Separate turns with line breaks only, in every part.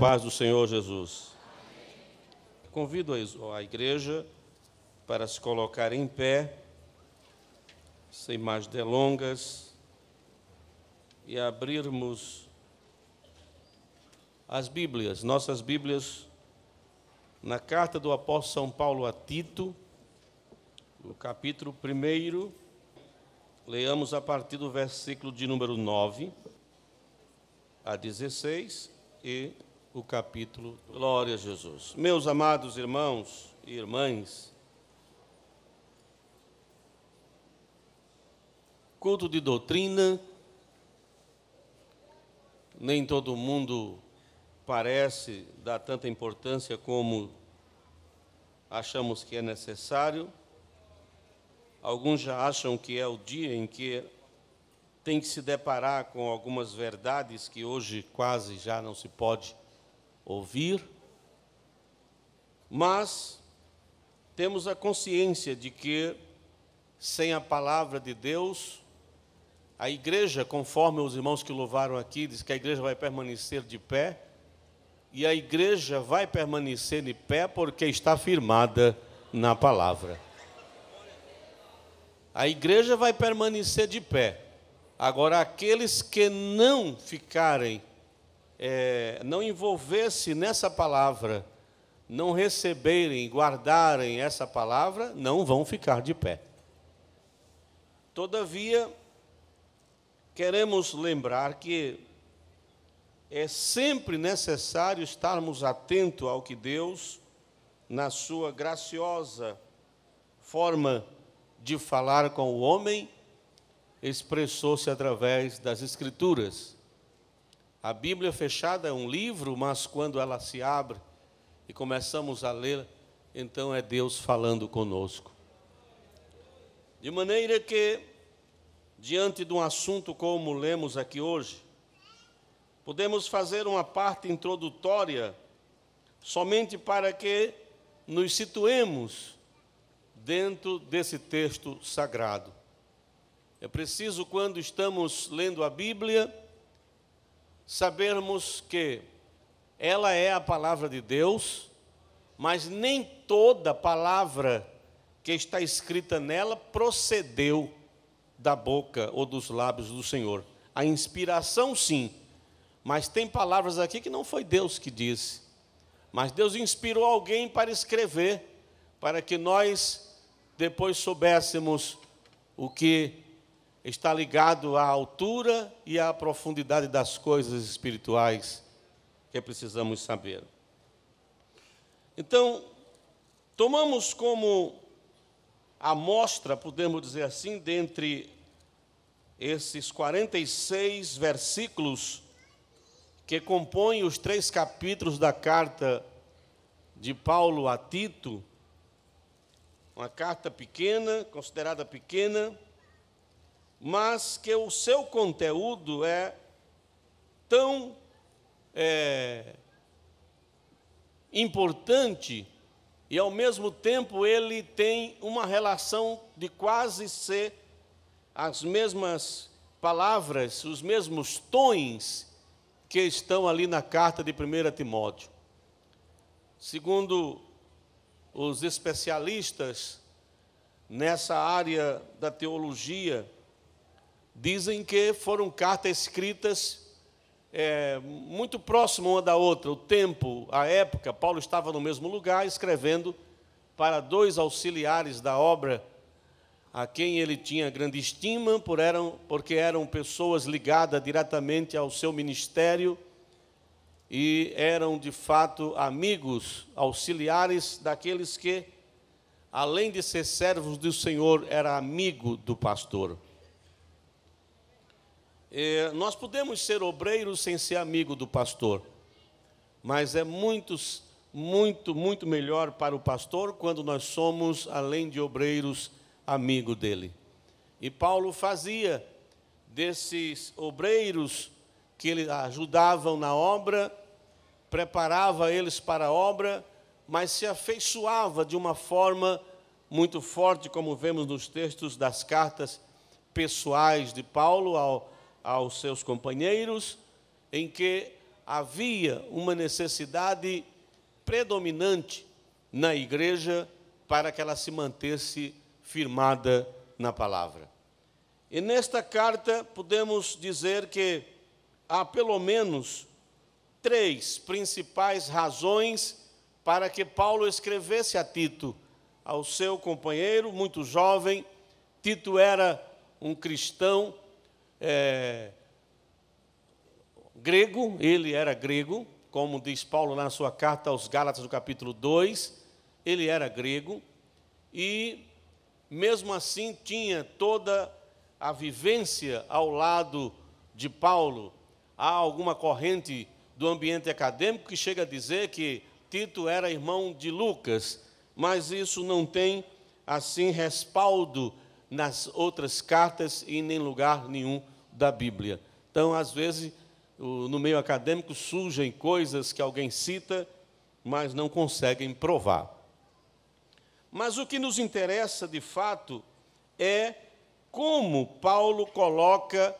paz do Senhor Jesus. Convido a igreja para se colocar em pé, sem mais delongas, e abrirmos as Bíblias, nossas Bíblias, na carta do apóstolo São Paulo a Tito, no capítulo 1, leamos a partir do versículo de número 9 a 16 e o capítulo. Glória a Jesus. Meus amados irmãos e irmãs, culto de doutrina, nem todo mundo parece dar tanta importância como achamos que é necessário. Alguns já acham que é o dia em que tem que se deparar com algumas verdades que hoje quase já não se pode ouvir, mas temos a consciência de que sem a palavra de Deus, a igreja, conforme os irmãos que louvaram aqui, diz que a igreja vai permanecer de pé, e a igreja vai permanecer de pé porque está firmada na palavra. A igreja vai permanecer de pé. Agora, aqueles que não ficarem é, não envolvesse nessa palavra, não receberem, guardarem essa palavra, não vão ficar de pé. Todavia, queremos lembrar que é sempre necessário estarmos atentos ao que Deus, na sua graciosa forma de falar com o homem, expressou-se através das Escrituras. A Bíblia fechada é um livro, mas quando ela se abre e começamos a ler, então é Deus falando conosco. De maneira que, diante de um assunto como lemos aqui hoje, podemos fazer uma parte introdutória somente para que nos situemos dentro desse texto sagrado. É preciso, quando estamos lendo a Bíblia, sabermos que ela é a palavra de Deus, mas nem toda palavra que está escrita nela procedeu da boca ou dos lábios do Senhor. A inspiração, sim, mas tem palavras aqui que não foi Deus que disse, mas Deus inspirou alguém para escrever, para que nós depois soubéssemos o que está ligado à altura e à profundidade das coisas espirituais que precisamos saber. Então, tomamos como amostra, podemos dizer assim, dentre esses 46 versículos que compõem os três capítulos da carta de Paulo a Tito, uma carta pequena, considerada pequena, mas que o seu conteúdo é tão é, importante e, ao mesmo tempo, ele tem uma relação de quase ser as mesmas palavras, os mesmos tons que estão ali na carta de 1 Timóteo. Segundo os especialistas nessa área da teologia, Dizem que foram cartas escritas é, muito próximas uma da outra, o tempo, a época. Paulo estava no mesmo lugar escrevendo para dois auxiliares da obra, a quem ele tinha grande estima, por eram, porque eram pessoas ligadas diretamente ao seu ministério e eram de fato amigos, auxiliares daqueles que, além de ser servos do Senhor, era amigo do pastor. É, nós podemos ser obreiros sem ser amigo do pastor, mas é muito muito, muito melhor para o pastor quando nós somos, além de obreiros, amigo dele. E Paulo fazia desses obreiros que ele ajudavam na obra, preparava eles para a obra, mas se afeiçoava de uma forma muito forte, como vemos nos textos das cartas pessoais de Paulo ao aos seus companheiros, em que havia uma necessidade predominante na igreja para que ela se mantesse firmada na palavra. E nesta carta podemos dizer que há pelo menos três principais razões para que Paulo escrevesse a Tito, ao seu companheiro, muito jovem. Tito era um cristão é, grego, ele era grego, como diz Paulo na sua carta aos Gálatas, no capítulo 2, ele era grego, e mesmo assim tinha toda a vivência ao lado de Paulo. Há alguma corrente do ambiente acadêmico que chega a dizer que Tito era irmão de Lucas, mas isso não tem assim respaldo nas outras cartas e em lugar nenhum da Bíblia. Então, às vezes, no meio acadêmico surgem coisas que alguém cita, mas não conseguem provar. Mas o que nos interessa de fato é como Paulo coloca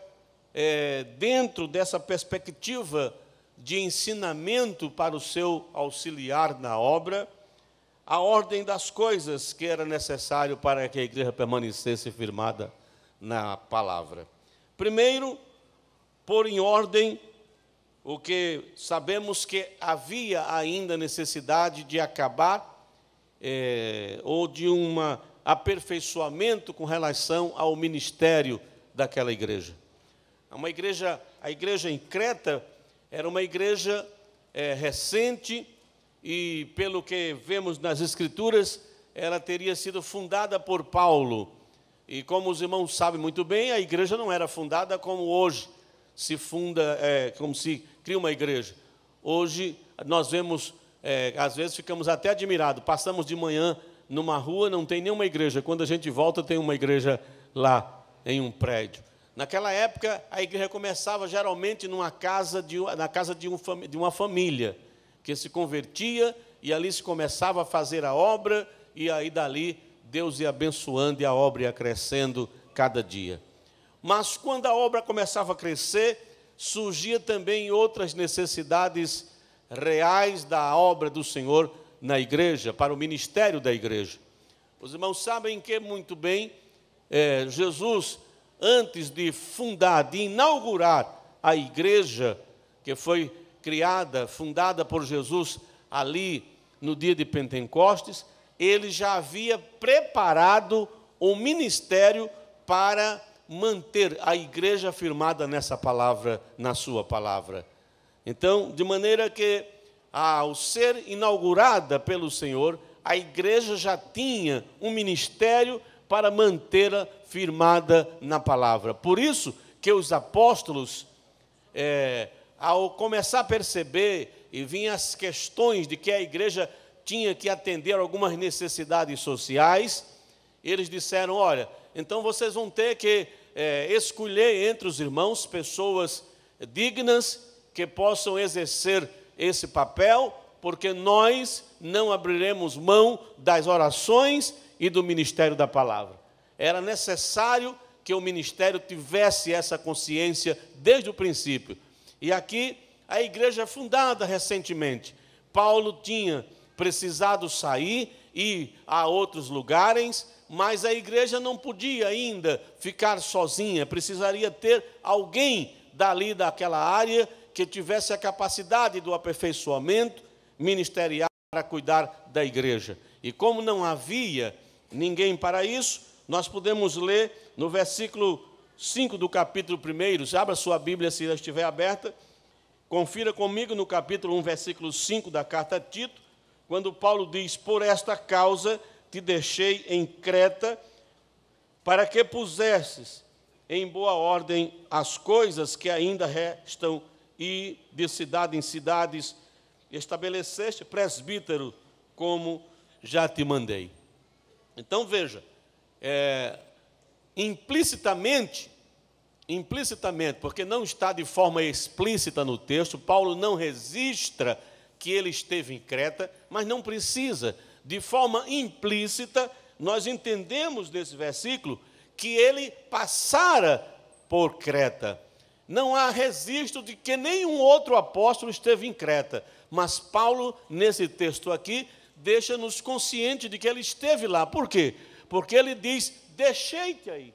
é, dentro dessa perspectiva de ensinamento para o seu auxiliar na obra a ordem das coisas que era necessário para que a igreja permanecesse firmada na palavra. Primeiro, pôr em ordem o que sabemos que havia ainda necessidade de acabar é, ou de um aperfeiçoamento com relação ao ministério daquela igreja. É uma igreja, a igreja em Creta era uma igreja é, recente, e pelo que vemos nas Escrituras, ela teria sido fundada por Paulo. E como os irmãos sabem muito bem, a igreja não era fundada como hoje se funda, é, como se cria uma igreja. Hoje nós vemos, é, às vezes ficamos até admirados, passamos de manhã numa rua, não tem nenhuma igreja. Quando a gente volta, tem uma igreja lá, em um prédio. Naquela época, a igreja começava geralmente numa casa de, na casa de, um, de uma família que se convertia e ali se começava a fazer a obra, e aí dali Deus ia abençoando e a obra ia crescendo cada dia. Mas quando a obra começava a crescer, surgia também outras necessidades reais da obra do Senhor na igreja, para o ministério da igreja. Os irmãos sabem que muito bem é, Jesus, antes de fundar, de inaugurar a igreja, que foi criada, fundada por Jesus ali no dia de Pentecostes, ele já havia preparado o um ministério para manter a igreja firmada nessa palavra, na sua palavra. Então, de maneira que, ao ser inaugurada pelo Senhor, a igreja já tinha um ministério para mantê-la firmada na palavra. Por isso que os apóstolos é, ao começar a perceber e vinham as questões de que a igreja tinha que atender algumas necessidades sociais, eles disseram: olha, então vocês vão ter que é, escolher entre os irmãos pessoas dignas que possam exercer esse papel, porque nós não abriremos mão das orações e do ministério da palavra. Era necessário que o ministério tivesse essa consciência desde o princípio e aqui a igreja é fundada recentemente. Paulo tinha precisado sair e a outros lugares, mas a igreja não podia ainda ficar sozinha, precisaria ter alguém dali daquela área que tivesse a capacidade do aperfeiçoamento ministerial para cuidar da igreja. E como não havia ninguém para isso, nós podemos ler no versículo 5 do capítulo 1, abra sua Bíblia se ela estiver aberta. Confira comigo no capítulo 1, versículo 5 da carta a Tito, quando Paulo diz: Por esta causa te deixei em Creta, para que pusesses em boa ordem as coisas que ainda restam, e de cidade em cidades estabeleceste presbítero, como já te mandei. Então veja, é, implicitamente, implicitamente, porque não está de forma explícita no texto, Paulo não registra que ele esteve em Creta, mas não precisa. De forma implícita, nós entendemos desse versículo que ele passara por Creta. Não há registro de que nenhum outro apóstolo esteve em Creta, mas Paulo, nesse texto aqui, deixa-nos consciente de que ele esteve lá. Por quê? porque ele diz: Deixei-te aí,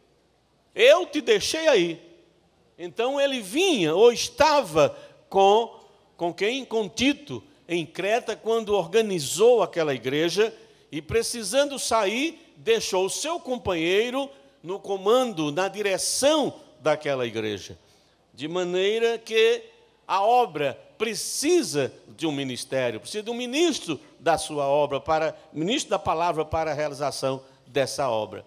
eu te deixei aí. Então ele vinha ou estava com, com quem? Com Tito, em Creta, quando organizou aquela igreja e, precisando sair, deixou o seu companheiro no comando, na direção daquela igreja. De maneira que a obra precisa de um ministério, precisa de um ministro da sua obra, para ministro da palavra para a realização dessa obra.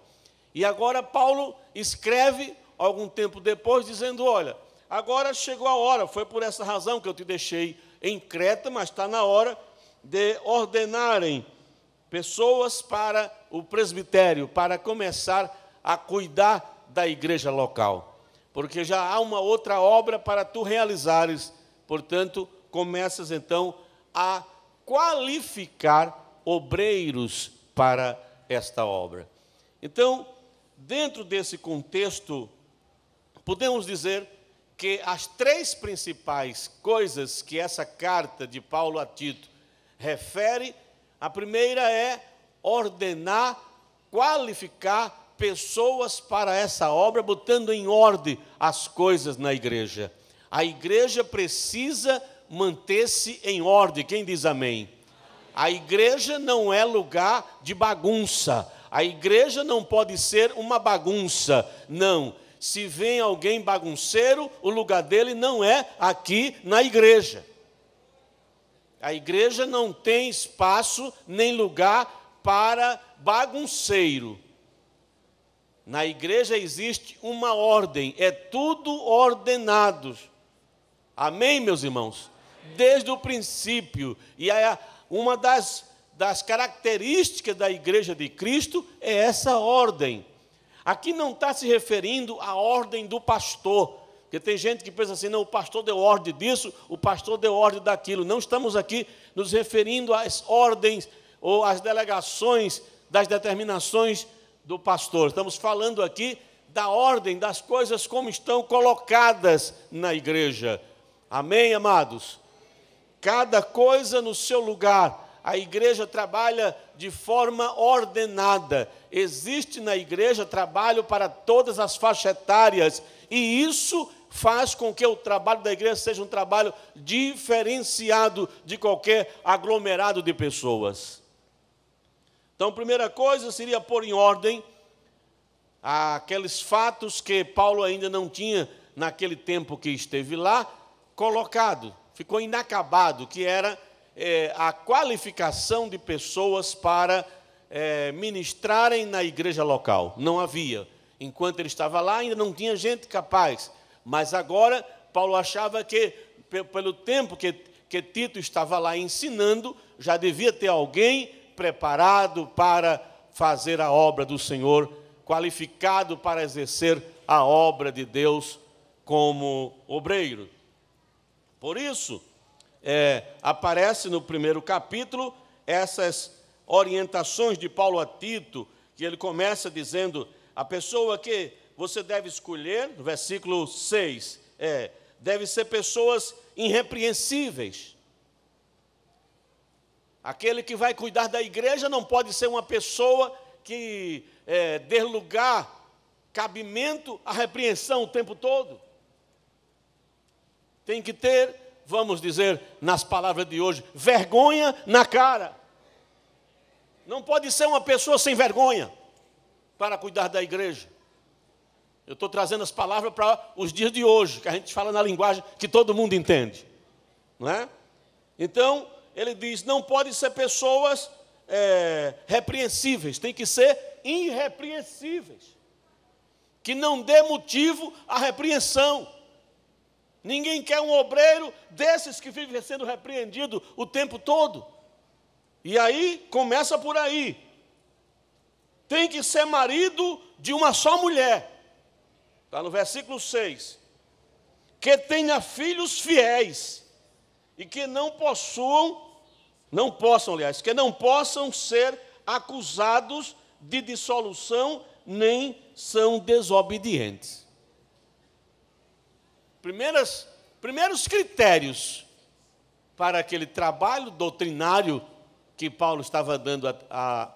E agora Paulo escreve, algum tempo depois, dizendo: Olha, agora chegou a hora, foi por essa razão que eu te deixei em Creta, mas está na hora de ordenarem pessoas para o presbitério, para começar a cuidar da igreja local, porque já há uma outra obra para tu realizares, portanto, começas então a qualificar obreiros para esta obra. Então, dentro desse contexto, podemos dizer que as três principais coisas que essa carta de Paulo a Tito refere, a primeira é ordenar, qualificar pessoas para essa obra, botando em ordem as coisas na igreja. A igreja precisa manter-se em ordem. Quem diz amém? A igreja não é lugar de bagunça. A igreja não pode ser uma bagunça. Não. Se vem alguém bagunceiro, o lugar dele não é aqui na igreja. A igreja não tem espaço nem lugar para bagunceiro. Na igreja existe uma ordem, é tudo ordenado. Amém, meus irmãos? Desde o princípio. E a, uma das, das características da igreja de Cristo é essa ordem. Aqui não está se referindo à ordem do pastor, porque tem gente que pensa assim: não, o pastor deu ordem disso, o pastor deu ordem daquilo. Não estamos aqui nos referindo às ordens ou às delegações das determinações do pastor. Estamos falando aqui da ordem das coisas como estão colocadas na igreja. Amém, amados? cada coisa no seu lugar. A igreja trabalha de forma ordenada. Existe na igreja trabalho para todas as faixas etárias, e isso faz com que o trabalho da igreja seja um trabalho diferenciado de qualquer aglomerado de pessoas. Então, primeira coisa seria pôr em ordem aqueles fatos que Paulo ainda não tinha naquele tempo que esteve lá colocado ficou inacabado, que era é, a qualificação de pessoas para é, ministrarem na igreja local. Não havia. Enquanto ele estava lá, ainda não tinha gente capaz. Mas agora, Paulo achava que, pelo tempo que, que Tito estava lá ensinando, já devia ter alguém preparado para fazer a obra do Senhor, qualificado para exercer a obra de Deus como obreiro. Por isso, é, aparece no primeiro capítulo essas orientações de Paulo a Tito, que ele começa dizendo: a pessoa que você deve escolher, no versículo 6, é, deve ser pessoas irrepreensíveis. Aquele que vai cuidar da igreja não pode ser uma pessoa que é, dê lugar, cabimento à repreensão o tempo todo tem que ter, vamos dizer nas palavras de hoje, vergonha na cara. Não pode ser uma pessoa sem vergonha para cuidar da igreja. Eu estou trazendo as palavras para os dias de hoje, que a gente fala na linguagem que todo mundo entende. Não é? Então, ele diz: não pode ser pessoas é, repreensíveis, tem que ser irrepreensíveis. Que não dê motivo à repreensão. Ninguém quer um obreiro desses que vive sendo repreendido o tempo todo. E aí começa por aí. Tem que ser marido de uma só mulher. Está no versículo 6. Que tenha filhos fiéis e que não possuam, não possam, aliás, que não possam ser acusados de dissolução nem são desobedientes primeiras, primeiros critérios para aquele trabalho doutrinário que Paulo estava dando a, a,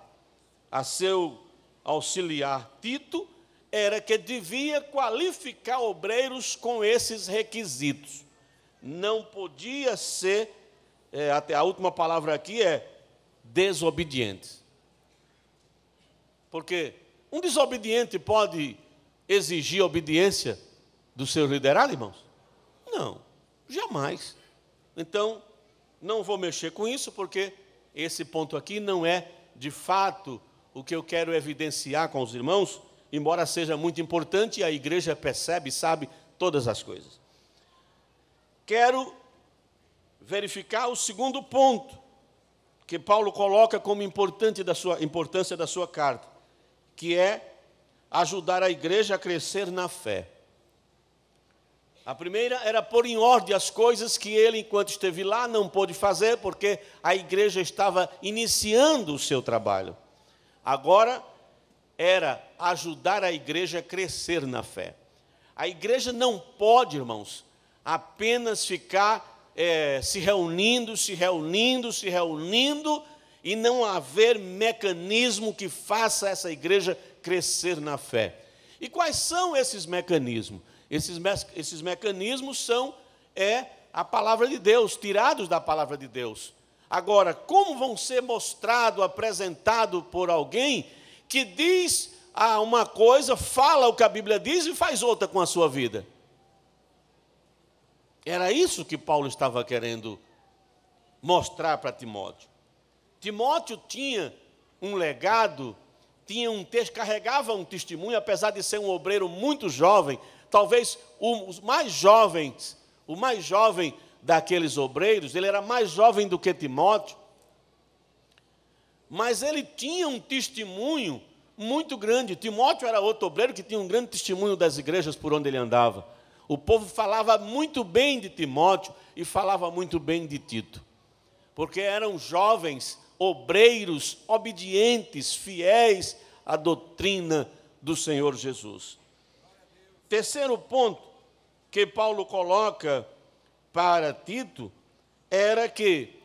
a seu auxiliar Tito era que devia qualificar obreiros com esses requisitos. Não podia ser, é, até a última palavra aqui é desobediente. Porque um desobediente pode exigir obediência? do seu liderado, ah, irmãos? Não, jamais. Então, não vou mexer com isso, porque esse ponto aqui não é, de fato, o que eu quero evidenciar com os irmãos, embora seja muito importante, a igreja percebe, e sabe todas as coisas. Quero verificar o segundo ponto que Paulo coloca como importante da sua importância da sua carta, que é ajudar a igreja a crescer na fé. A primeira era pôr em ordem as coisas que ele, enquanto esteve lá, não pôde fazer, porque a igreja estava iniciando o seu trabalho. Agora, era ajudar a igreja a crescer na fé. A igreja não pode, irmãos, apenas ficar é, se reunindo, se reunindo, se reunindo, e não haver mecanismo que faça essa igreja crescer na fé. E quais são esses mecanismos? Esses, me esses mecanismos são é a palavra de Deus, tirados da palavra de Deus. Agora, como vão ser mostrado, apresentado por alguém que diz a ah, uma coisa, fala o que a Bíblia diz e faz outra com a sua vida? Era isso que Paulo estava querendo mostrar para Timóteo. Timóteo tinha um legado, tinha um carregava um testemunho, apesar de ser um obreiro muito jovem, talvez os mais jovens, o mais jovem daqueles obreiros, ele era mais jovem do que Timóteo, mas ele tinha um testemunho muito grande. Timóteo era outro obreiro que tinha um grande testemunho das igrejas por onde ele andava. O povo falava muito bem de Timóteo e falava muito bem de Tito, porque eram jovens, obreiros, obedientes, fiéis à doutrina do Senhor Jesus. Terceiro ponto que Paulo coloca para Tito era que,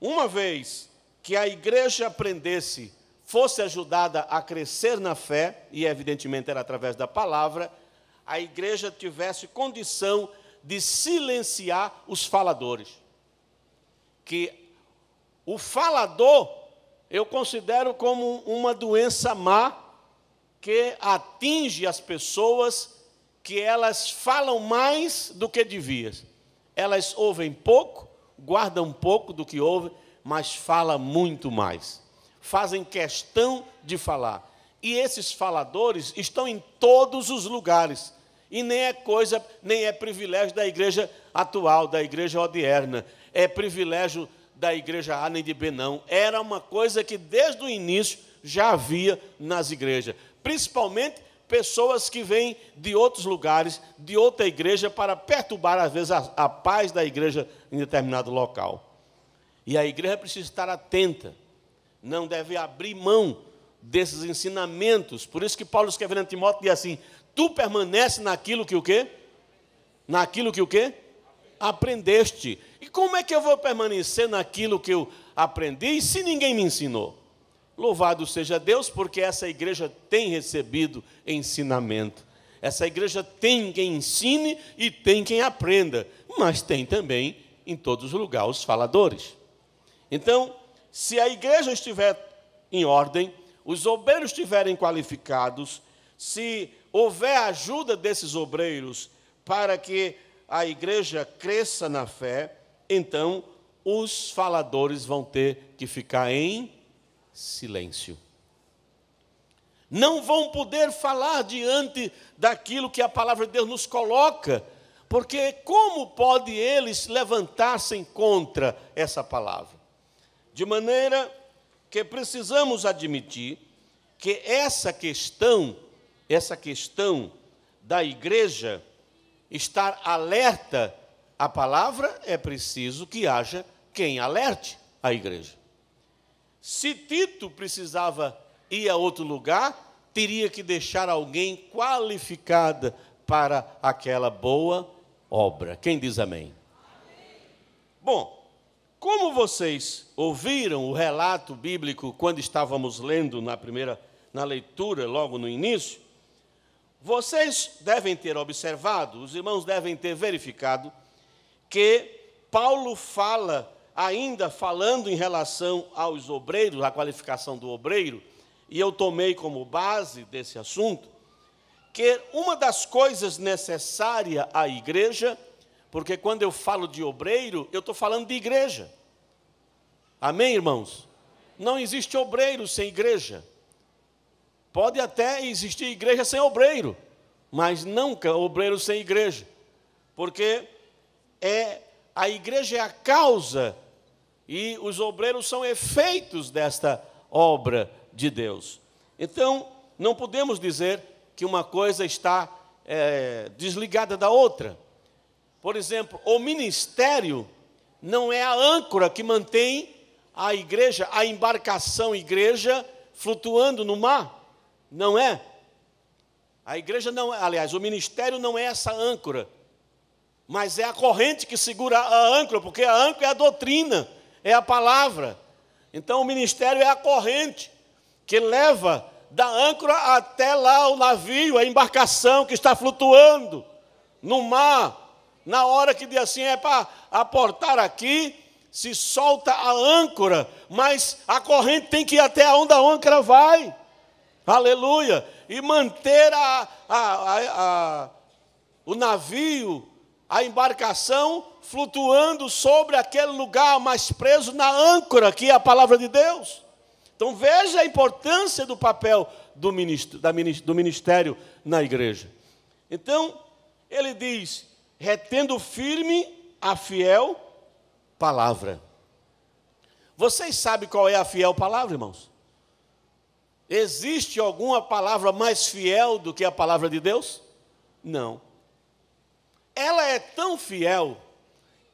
uma vez que a igreja aprendesse, fosse ajudada a crescer na fé, e evidentemente era através da palavra, a igreja tivesse condição de silenciar os faladores. Que o falador eu considero como uma doença má que atinge as pessoas que elas falam mais do que devias. Elas ouvem pouco, guardam pouco do que ouvem, mas falam muito mais. Fazem questão de falar. E esses faladores estão em todos os lugares. E nem é coisa, nem é privilégio da igreja atual, da igreja odierna. É privilégio da igreja A nem de B, não. Era uma coisa que desde o início já havia nas igrejas. Principalmente pessoas que vêm de outros lugares, de outra igreja, para perturbar, às vezes, a, a paz da igreja em determinado local. E a igreja precisa estar atenta, não deve abrir mão desses ensinamentos. Por isso que Paulo escreveu a Timóteo diz assim: Tu permanece naquilo que o quê? Naquilo que o quê? Aprendeste. E como é que eu vou permanecer naquilo que eu aprendi se ninguém me ensinou? Louvado seja Deus, porque essa igreja tem recebido ensinamento. Essa igreja tem quem ensine e tem quem aprenda, mas tem também em todos os lugares os faladores. Então, se a igreja estiver em ordem, os obreiros estiverem qualificados, se houver ajuda desses obreiros para que a igreja cresça na fé, então os faladores vão ter que ficar em silêncio. Não vão poder falar diante daquilo que a palavra de Deus nos coloca, porque como pode eles levantar-se contra essa palavra? De maneira que precisamos admitir que essa questão, essa questão da igreja estar alerta à palavra, é preciso que haja quem alerte a igreja. Se Tito precisava ir a outro lugar, teria que deixar alguém qualificada para aquela boa obra. Quem diz amém? amém? Bom, como vocês ouviram o relato bíblico quando estávamos lendo na primeira na leitura logo no início, vocês devem ter observado, os irmãos devem ter verificado que Paulo fala ainda falando em relação aos obreiros, à qualificação do obreiro, e eu tomei como base desse assunto, que uma das coisas necessárias à igreja, porque quando eu falo de obreiro, eu estou falando de igreja. Amém, irmãos? Não existe obreiro sem igreja. Pode até existir igreja sem obreiro, mas nunca obreiro sem igreja, porque é a igreja é a causa e os obreiros são efeitos desta obra de Deus. Então, não podemos dizer que uma coisa está é, desligada da outra. Por exemplo, o ministério não é a âncora que mantém a igreja, a embarcação igreja, flutuando no mar. Não é. A igreja não é, aliás, o ministério não é essa âncora, mas é a corrente que segura a âncora, porque a âncora é a doutrina é a palavra. Então o ministério é a corrente que leva da âncora até lá o navio, a embarcação que está flutuando no mar. Na hora que diz assim, é para aportar aqui, se solta a âncora, mas a corrente tem que ir até onde a âncora vai. Aleluia! E manter a, a, a, o navio a embarcação flutuando sobre aquele lugar, mas preso na âncora, que é a palavra de Deus. Então veja a importância do papel do, ministro, do ministério na igreja. Então, ele diz: retendo firme a fiel palavra. Vocês sabem qual é a fiel palavra, irmãos? Existe alguma palavra mais fiel do que a palavra de Deus? Não ela é tão fiel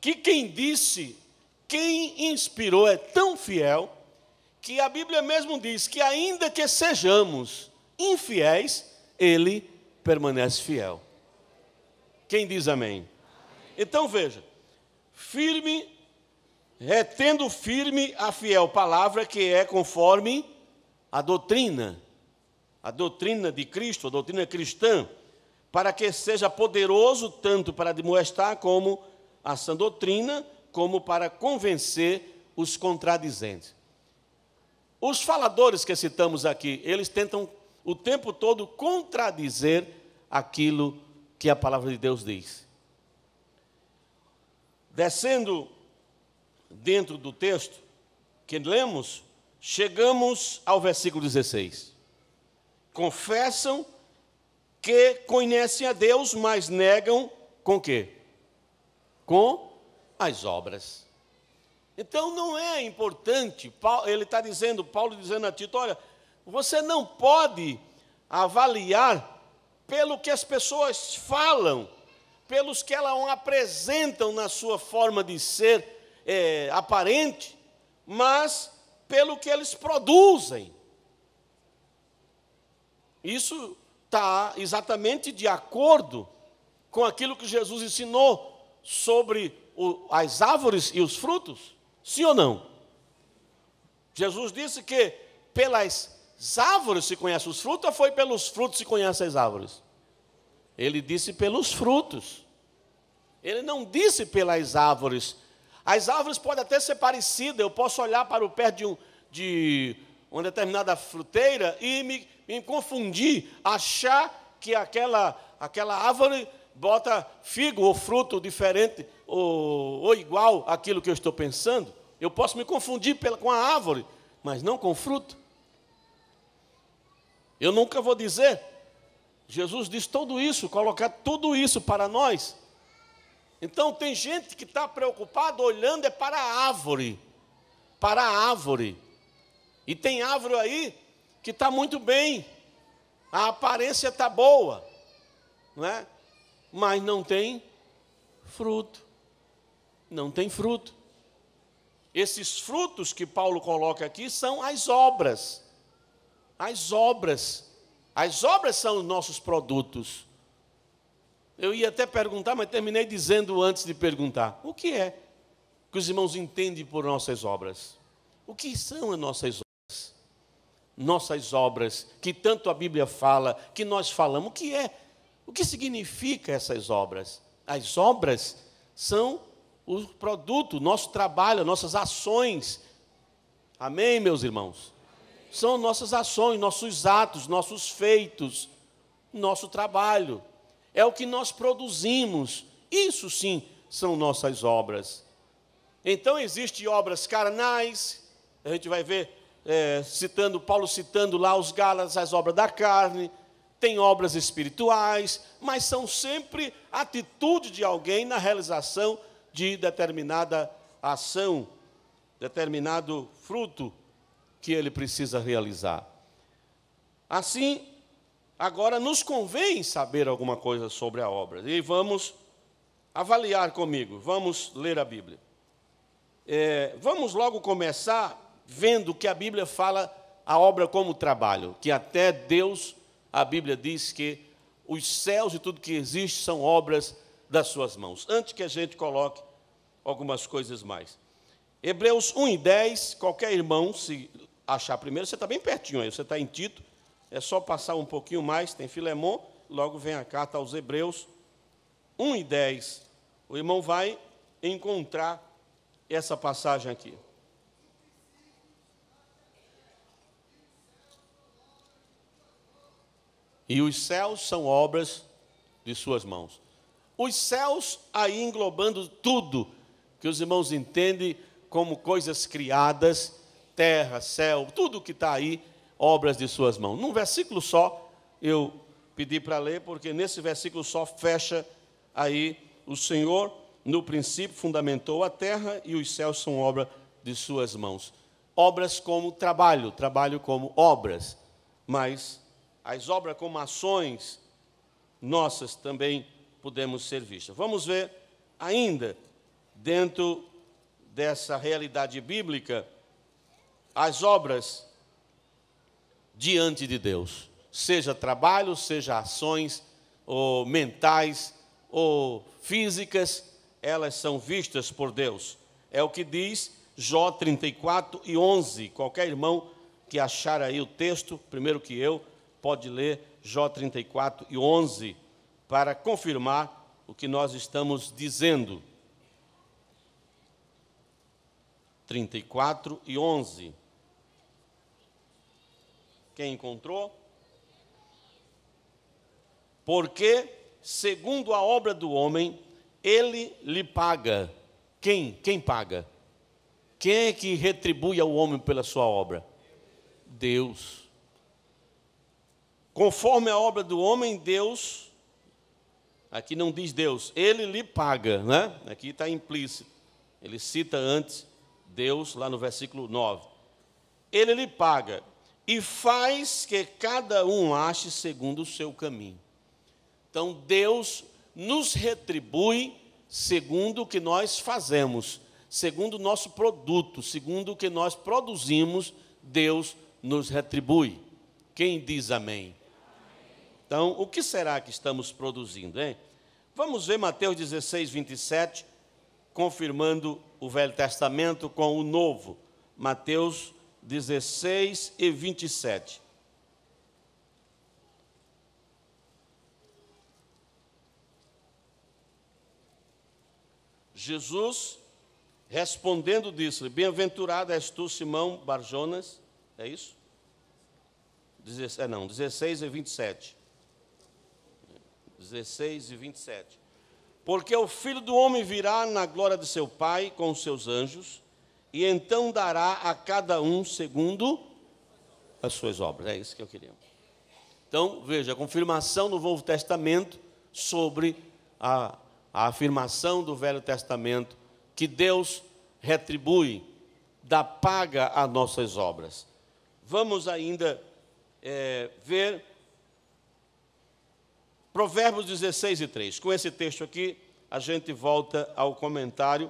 que quem disse, quem inspirou é tão fiel que a Bíblia mesmo diz que ainda que sejamos infiéis, ele permanece fiel. Quem diz amém? Então veja, firme, retendo firme a fiel palavra que é conforme a doutrina, a doutrina de Cristo, a doutrina cristã para que seja poderoso tanto para demoestar como a sã doutrina, como para convencer os contradizentes. Os faladores que citamos aqui, eles tentam o tempo todo contradizer aquilo que a palavra de Deus diz. Descendo dentro do texto que lemos, chegamos ao versículo 16. Confessam que conhecem a Deus, mas negam com quê? Com as obras. Então não é importante, ele está dizendo, Paulo dizendo a Tito, olha, você não pode avaliar pelo que as pessoas falam, pelos que elas apresentam na sua forma de ser é, aparente, mas pelo que eles produzem. Isso está exatamente de acordo com aquilo que Jesus ensinou sobre o, as árvores e os frutos? Sim ou não? Jesus disse que pelas árvores se conhece os frutos, ou foi pelos frutos se conhece as árvores? Ele disse pelos frutos. Ele não disse pelas árvores. As árvores podem até ser parecidas. Eu posso olhar para o pé de, um, de uma determinada fruteira e me me confundir, achar que aquela, aquela árvore bota figo ou fruto diferente ou, ou igual àquilo que eu estou pensando. Eu posso me confundir pela, com a árvore, mas não com o fruto. Eu nunca vou dizer. Jesus diz tudo isso, colocar tudo isso para nós. Então tem gente que está preocupada olhando é para a árvore, para a árvore. E tem árvore aí que está muito bem, a aparência está boa, não é? mas não tem fruto. Não tem fruto. Esses frutos que Paulo coloca aqui são as obras. As obras. As obras são os nossos produtos. Eu ia até perguntar, mas terminei dizendo antes de perguntar: o que é que os irmãos entendem por nossas obras? O que são as nossas nossas obras, que tanto a Bíblia fala, que nós falamos, o que é? O que significa essas obras? As obras são o produto, nosso trabalho, nossas ações. Amém, meus irmãos? São nossas ações, nossos atos, nossos feitos, nosso trabalho. É o que nós produzimos. Isso sim são nossas obras. Então existem obras carnais, a gente vai ver é, citando, Paulo citando lá os galas as obras da carne, tem obras espirituais, mas são sempre atitude de alguém na realização de determinada ação, determinado fruto que ele precisa realizar. Assim, agora nos convém saber alguma coisa sobre a obra. E vamos avaliar comigo, vamos ler a Bíblia. É, vamos logo começar vendo que a Bíblia fala a obra como trabalho, que até Deus, a Bíblia diz que os céus e tudo que existe são obras das suas mãos. Antes que a gente coloque algumas coisas mais. Hebreus 1 e 10, qualquer irmão, se achar primeiro, você está bem pertinho aí, você está em Tito, é só passar um pouquinho mais, tem Filemon, logo vem a carta aos Hebreus 1 e 10. O irmão vai encontrar essa passagem aqui. e os céus são obras de suas mãos. Os céus aí englobando tudo que os irmãos entendem como coisas criadas, terra, céu, tudo que está aí, obras de suas mãos. Num versículo só, eu pedi para ler, porque nesse versículo só fecha aí o Senhor, no princípio, fundamentou a terra e os céus são obra de suas mãos. Obras como trabalho, trabalho como obras, mas as obras como ações nossas também podemos ser vistas. Vamos ver ainda dentro dessa realidade bíblica as obras diante de Deus, seja trabalho, seja ações ou mentais ou físicas, elas são vistas por Deus. É o que diz Jó 34 e 11. Qualquer irmão que achar aí o texto, primeiro que eu, pode ler Jó 34 e 11 para confirmar o que nós estamos dizendo. 34 e 11. Quem encontrou? Porque, segundo a obra do homem, ele lhe paga. Quem? Quem paga? Quem é que retribui ao homem pela sua obra? Deus. Conforme a obra do homem, Deus, aqui não diz Deus, ele lhe paga, né? Aqui está implícito. Ele cita antes Deus, lá no versículo 9. Ele lhe paga e faz que cada um ache segundo o seu caminho. Então Deus nos retribui segundo o que nós fazemos, segundo o nosso produto, segundo o que nós produzimos, Deus nos retribui. Quem diz amém? Então, o que será que estamos produzindo, hein? Vamos ver Mateus 16, 27, confirmando o Velho Testamento com o Novo. Mateus 16 e 27. Jesus, respondendo, disse-lhe: Bem-aventurado és tu, Simão Barjonas. É isso? Dezesse, é, não, 16 e 27. 16 e 27. Porque o filho do homem virá na glória de seu Pai com os seus anjos, e então dará a cada um segundo as suas obras. É isso que eu queria. Então, veja, a confirmação do Novo Testamento sobre a, a afirmação do Velho Testamento que Deus retribui, dá paga a nossas obras. Vamos ainda é, ver Provérbios 16 e 3. Com esse texto aqui, a gente volta ao comentário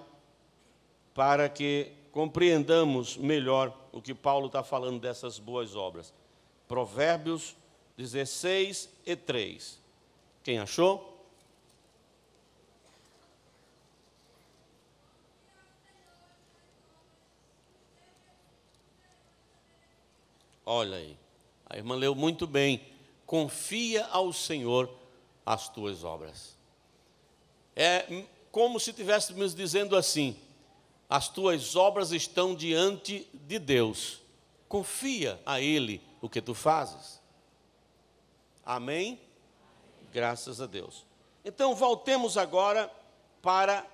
para que compreendamos melhor o que Paulo está falando dessas boas obras. Provérbios 16 e 3. Quem achou? Olha aí, a irmã leu muito bem. Confia ao Senhor as tuas obras. É como se estivéssemos dizendo assim: as tuas obras estão diante de Deus, confia a Ele o que tu fazes. Amém? Graças a Deus. Então voltemos agora para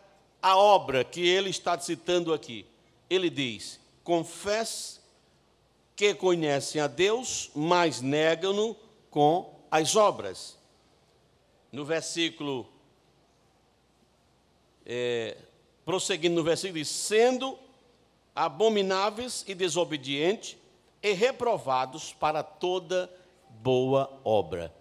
a obra que ele está citando aqui. Ele diz: confesse que conhecem a Deus, mas negam-no com as obras no versículo. É, prosseguindo no versículo, diz: sendo abomináveis e desobedientes e reprovados para toda boa obra.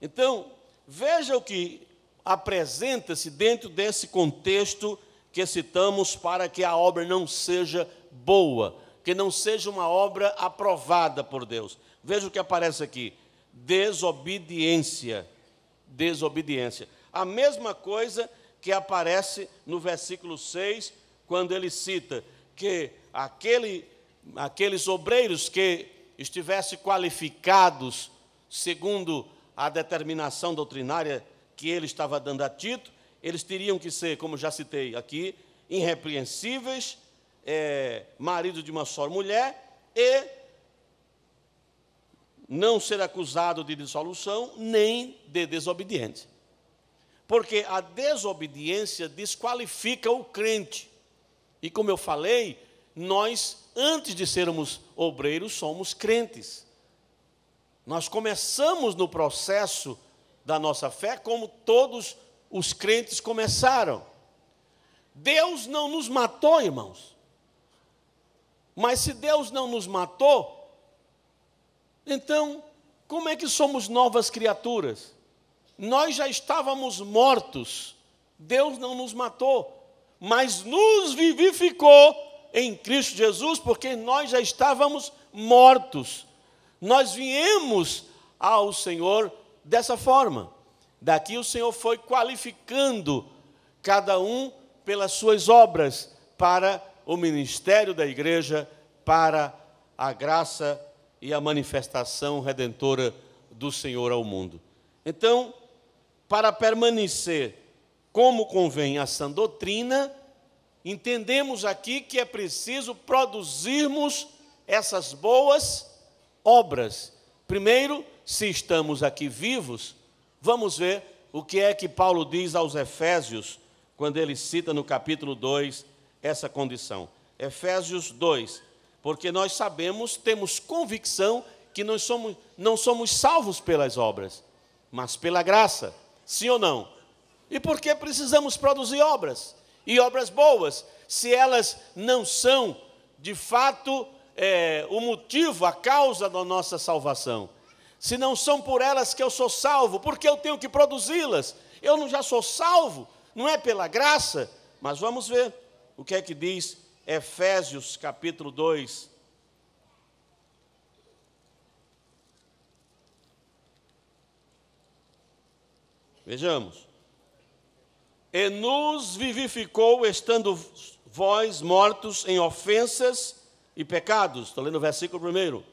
Então, veja o que apresenta-se dentro desse contexto que citamos para que a obra não seja boa, que não seja uma obra aprovada por Deus. Veja o que aparece aqui: desobediência desobediência. A mesma coisa que aparece no versículo 6, quando ele cita que aquele, aqueles obreiros que estivessem qualificados segundo a determinação doutrinária que ele estava dando a Tito, eles teriam que ser, como já citei aqui, irrepreensíveis, é, marido de uma só mulher e não ser acusado de dissolução nem de desobediente. Porque a desobediência desqualifica o crente. E como eu falei, nós, antes de sermos obreiros, somos crentes. Nós começamos no processo da nossa fé como todos os crentes começaram. Deus não nos matou, irmãos. Mas se Deus não nos matou, então, como é que somos novas criaturas? Nós já estávamos mortos, Deus não nos matou, mas nos vivificou em Cristo Jesus, porque nós já estávamos mortos. Nós viemos ao Senhor dessa forma. Daqui o Senhor foi qualificando cada um pelas suas obras para o ministério da igreja, para a graça e a manifestação redentora do Senhor ao mundo. Então, para permanecer como convém a sã doutrina, entendemos aqui que é preciso produzirmos essas boas obras. Primeiro, se estamos aqui vivos, vamos ver o que é que Paulo diz aos Efésios, quando ele cita no capítulo 2 essa condição. Efésios 2, porque nós sabemos, temos convicção que nós somos, não somos salvos pelas obras, mas pela graça, sim ou não? E por que precisamos produzir obras? E obras boas, se elas não são, de fato, é, o motivo, a causa da nossa salvação. Se não são por elas que eu sou salvo, porque eu tenho que produzi-las? Eu não já sou salvo, não é pela graça? Mas vamos ver o que é que diz Efésios capítulo 2. Vejamos. E nos vivificou, estando vós mortos em ofensas e pecados. Estou lendo o versículo primeiro.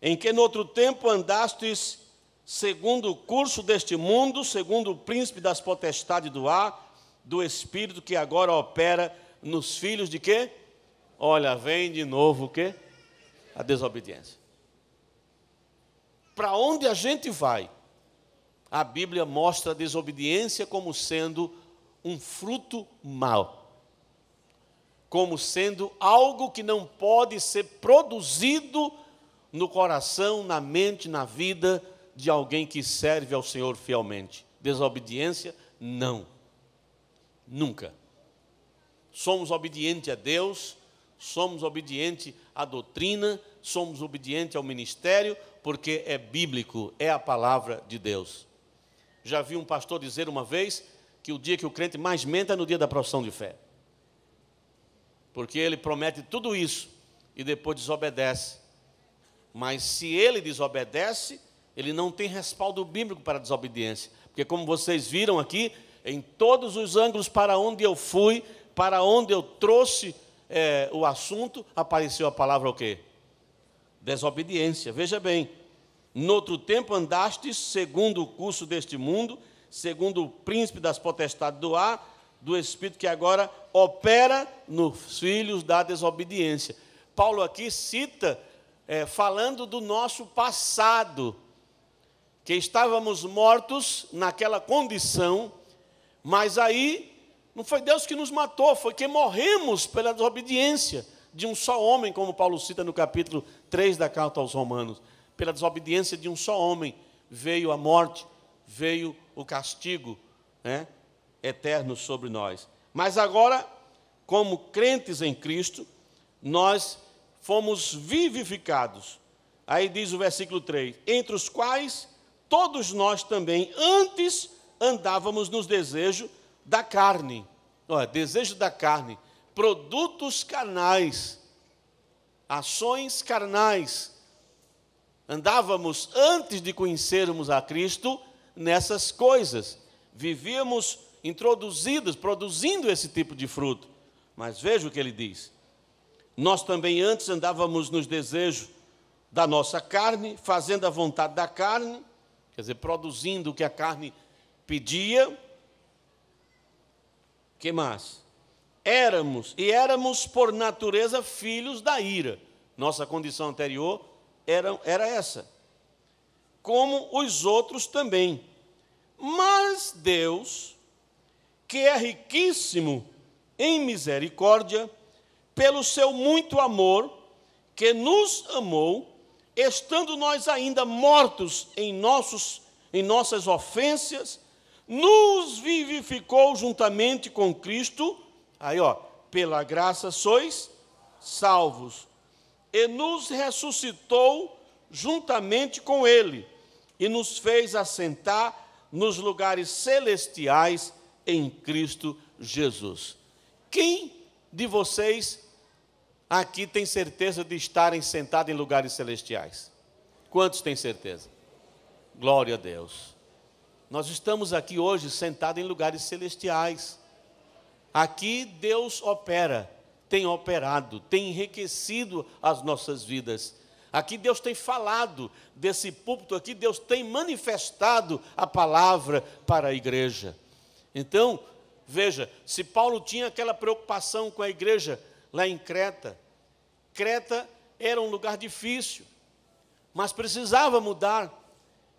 Em que noutro tempo andastes segundo o curso deste mundo, segundo o príncipe das potestades do ar, do espírito que agora opera nos filhos de quê? Olha, vem de novo o quê? A desobediência. Para onde a gente vai? A Bíblia mostra a desobediência como sendo um fruto mau, como sendo algo que não pode ser produzido no coração, na mente, na vida de alguém que serve ao Senhor fielmente. Desobediência, não. Nunca somos obedientes a Deus, somos obedientes à doutrina, somos obedientes ao ministério, porque é bíblico, é a palavra de Deus. Já vi um pastor dizer uma vez que o dia que o crente mais mente é no dia da profissão de fé. Porque ele promete tudo isso e depois desobedece. Mas se ele desobedece, ele não tem respaldo bíblico para a desobediência. Porque, como vocês viram aqui, em todos os ângulos para onde eu fui, para onde eu trouxe é, o assunto, apareceu a palavra o quê? Desobediência. Veja bem, noutro tempo andaste segundo o curso deste mundo, segundo o príncipe das potestades do ar, do espírito que agora opera nos filhos da desobediência. Paulo aqui cita, é, falando do nosso passado, que estávamos mortos naquela condição, mas aí não foi Deus que nos matou, foi que morremos pela desobediência de um só homem, como Paulo cita no capítulo 3 da carta aos Romanos. Pela desobediência de um só homem veio a morte, veio o castigo né, eterno sobre nós. Mas agora, como crentes em Cristo, nós fomos vivificados. Aí diz o versículo 3: entre os quais todos nós também antes andávamos nos desejos da carne. Olha, desejo da carne, produtos carnais, ações carnais. Andávamos antes de conhecermos a Cristo nessas coisas. Vivíamos introduzidos, produzindo esse tipo de fruto. Mas veja o que ele diz. Nós também antes andávamos nos desejos da nossa carne, fazendo a vontade da carne, quer dizer, produzindo o que a carne pedia, que mais? Éramos, e éramos por natureza filhos da ira. Nossa condição anterior era, era essa. Como os outros também. Mas Deus, que é riquíssimo em misericórdia, pelo seu muito amor, que nos amou, estando nós ainda mortos em, nossos, em nossas ofensas, nos vivificou juntamente com Cristo, aí ó, pela graça sois salvos, e nos ressuscitou juntamente com Ele, e nos fez assentar nos lugares celestiais em Cristo Jesus. Quem de vocês aqui tem certeza de estarem sentados em lugares celestiais? Quantos têm certeza? Glória a Deus. Nós estamos aqui hoje sentados em lugares celestiais. Aqui Deus opera, tem operado, tem enriquecido as nossas vidas. Aqui Deus tem falado desse púlpito, aqui Deus tem manifestado a palavra para a igreja. Então, veja, se Paulo tinha aquela preocupação com a igreja lá em Creta, Creta era um lugar difícil, mas precisava mudar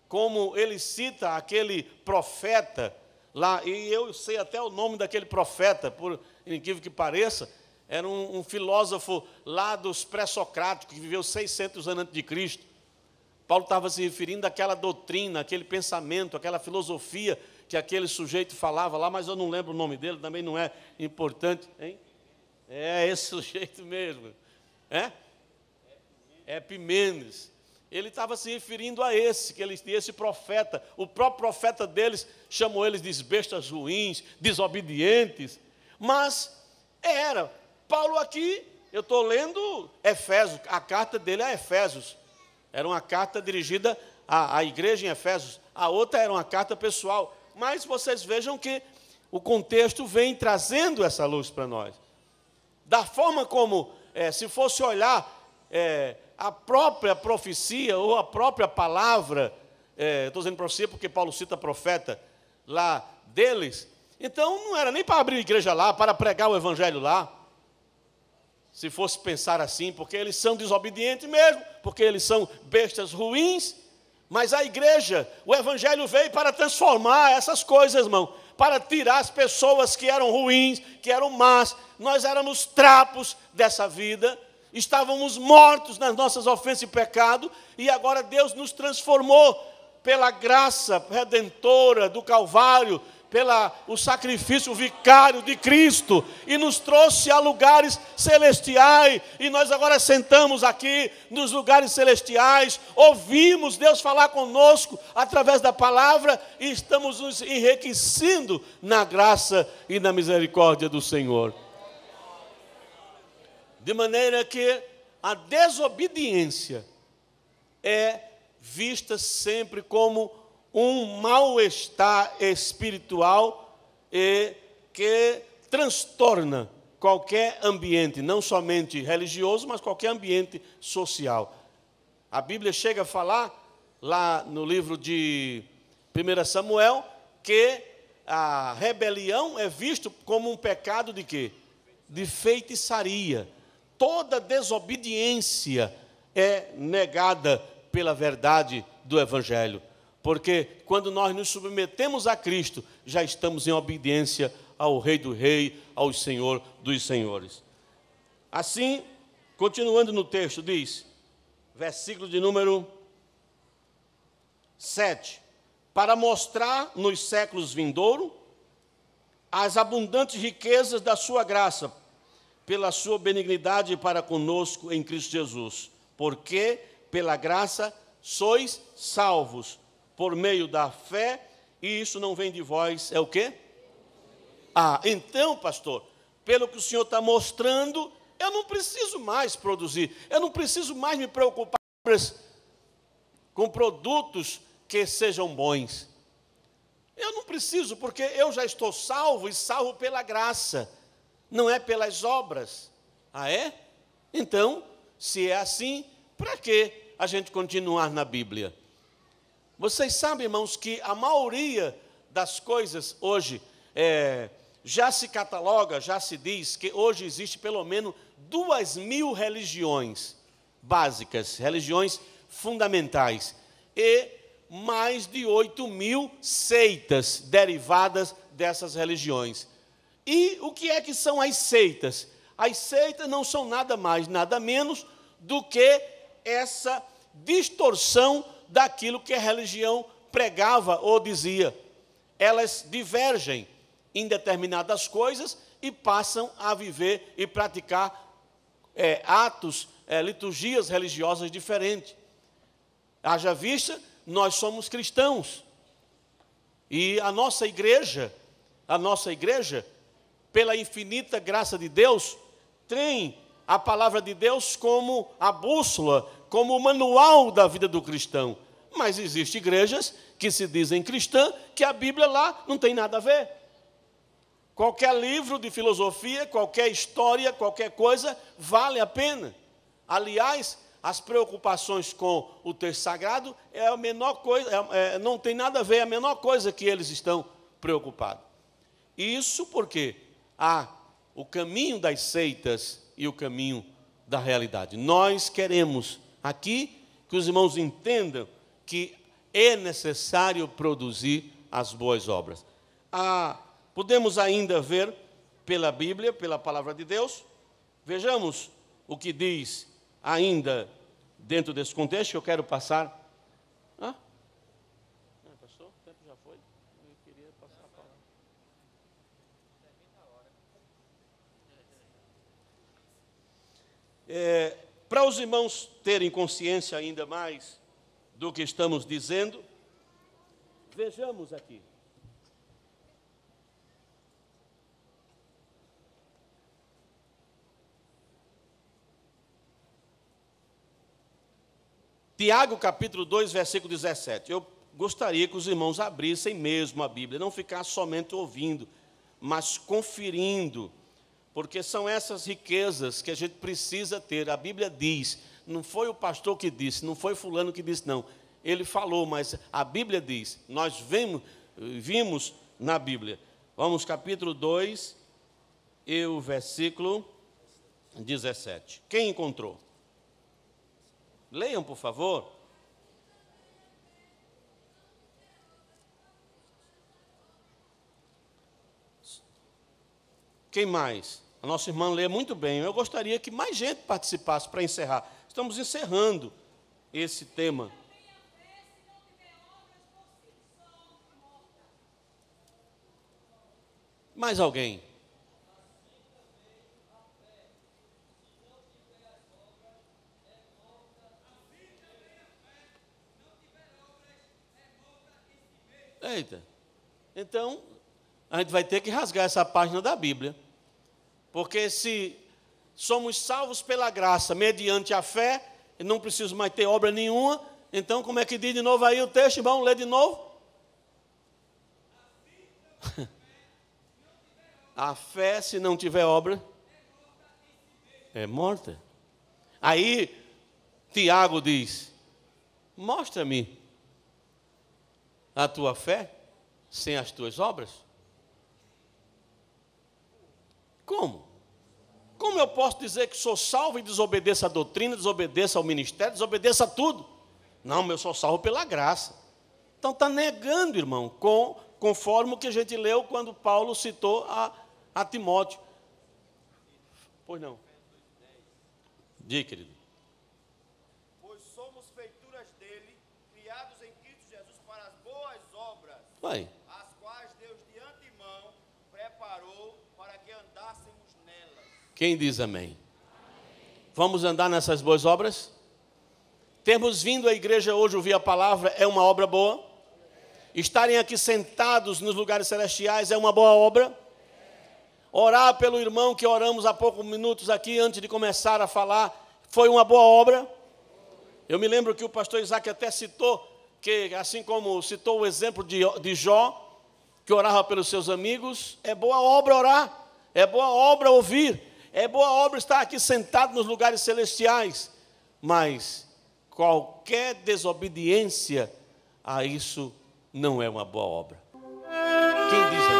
como ele cita aquele profeta lá, e eu sei até o nome daquele profeta, por incrível que pareça, era um, um filósofo lá dos pré-socráticos, que viveu 600 anos antes de Cristo. Paulo estava se referindo àquela doutrina, aquele pensamento, aquela filosofia que aquele sujeito falava lá, mas eu não lembro o nome dele, também não é importante, hein? É esse sujeito mesmo, é? é Epimenes ele estava se referindo a esse, que ele, esse profeta, o próprio profeta deles chamou eles de bestas ruins, desobedientes, mas era. Paulo aqui, eu estou lendo Efésios, a carta dele a Efésios. Era uma carta dirigida à, à igreja em Efésios, a outra era uma carta pessoal. Mas vocês vejam que o contexto vem trazendo essa luz para nós. Da forma como, é, se fosse olhar é, a própria profecia ou a própria palavra, é, estou dizendo profecia porque Paulo cita profeta lá deles, então não era nem para abrir igreja lá, para pregar o evangelho lá. Se fosse pensar assim, porque eles são desobedientes mesmo, porque eles são bestas ruins, mas a igreja, o evangelho veio para transformar essas coisas, irmão, para tirar as pessoas que eram ruins, que eram más, nós éramos trapos dessa vida estávamos mortos nas nossas ofensas e pecado, e agora Deus nos transformou pela graça redentora do Calvário, pelo o sacrifício vicário de Cristo e nos trouxe a lugares celestiais e nós agora sentamos aqui nos lugares celestiais, ouvimos Deus falar conosco através da palavra e estamos nos enriquecendo na graça e na misericórdia do Senhor. De maneira que a desobediência é vista sempre como um mal-estar espiritual e que transtorna qualquer ambiente, não somente religioso, mas qualquer ambiente social. A Bíblia chega a falar lá no livro de 1 Samuel que a rebelião é visto como um pecado de quê? De feitiçaria toda desobediência é negada pela verdade do Evangelho. Porque quando nós nos submetemos a Cristo, já estamos em obediência ao Rei do Rei, ao Senhor dos Senhores. Assim, continuando no texto, diz, versículo de número 7: Para mostrar nos séculos vindouro as abundantes riquezas da sua graça pela sua benignidade para conosco em Cristo Jesus, porque pela graça sois salvos por meio da fé, e isso não vem de vós, é o quê? Ah, então, pastor, pelo que o senhor está mostrando, eu não preciso mais produzir, eu não preciso mais me preocupar com produtos que sejam bons. Eu não preciso, porque eu já estou salvo e salvo pela graça não é pelas obras. Ah, é? Então, se é assim, para que a gente continuar na Bíblia? Vocês sabem, irmãos, que a maioria das coisas hoje é, já se cataloga, já se diz que hoje existe pelo menos duas mil religiões básicas, religiões fundamentais, e mais de oito mil seitas derivadas dessas religiões. E o que é que são as seitas? As seitas não são nada mais, nada menos do que essa distorção daquilo que a religião pregava ou dizia. Elas divergem em determinadas coisas e passam a viver e praticar é, atos, é, liturgias religiosas diferentes. Haja vista, nós somos cristãos. E a nossa igreja, a nossa igreja, pela infinita graça de Deus, tem a palavra de Deus como a bússola, como o manual da vida do cristão. Mas existem igrejas que se dizem cristã, que a Bíblia lá não tem nada a ver. Qualquer livro de filosofia, qualquer história, qualquer coisa, vale a pena. Aliás, as preocupações com o texto sagrado é a menor coisa, é, é, não tem nada a ver, é a menor coisa que eles estão preocupados. Isso por quê? há o caminho das seitas e o caminho da realidade. Nós queremos aqui que os irmãos entendam que é necessário produzir as boas obras. Ah, podemos ainda ver pela Bíblia, pela palavra de Deus, vejamos o que diz ainda dentro desse contexto, eu quero passar. Ah, É, para os irmãos terem consciência ainda mais do que estamos dizendo, vejamos aqui. Tiago capítulo 2, versículo 17. Eu gostaria que os irmãos abrissem mesmo a Bíblia, não ficar somente ouvindo, mas conferindo porque são essas riquezas que a gente precisa ter. A Bíblia diz, não foi o pastor que disse, não foi fulano que disse, não. Ele falou, mas a Bíblia diz, nós vemos, vimos na Bíblia. Vamos, capítulo 2 e o versículo 17. Quem encontrou? Leiam, por favor. Quem mais? A nossa irmã lê muito bem. Eu gostaria que mais gente participasse para encerrar. Estamos encerrando esse tema. Mais alguém? Eita. Então, a gente vai ter que rasgar essa página da Bíblia. Porque se somos salvos pela graça, mediante a fé, e não preciso mais ter obra nenhuma, então como é que diz de novo aí o texto? Vamos ler de novo? A fé, se não tiver obra, é morta. Aí Tiago diz: Mostra-me a tua fé sem as tuas obras. Como? Como eu posso dizer que sou salvo e desobedeça a doutrina, desobedeça ao ministério, desobedeça a tudo? Não, mas eu sou salvo pela graça. Então está negando, irmão, com, conforme o que a gente leu quando Paulo citou a, a Timóteo. Pois não. Diga, querido. Pois somos feituras dele, criados em Cristo Jesus para as boas obras. Vai. Quem diz amém? amém? Vamos andar nessas boas obras? Termos vindo à igreja hoje ouvir a palavra é uma obra boa? Estarem aqui sentados nos lugares celestiais é uma boa obra? Orar pelo irmão que oramos há poucos minutos aqui antes de começar a falar foi uma boa obra? Eu me lembro que o pastor Isaac até citou que, assim como citou o exemplo de, de Jó, que orava pelos seus amigos, é boa obra orar, é boa obra ouvir, é boa obra estar aqui sentado nos lugares celestiais, mas qualquer desobediência a isso não é uma boa obra. Quem diz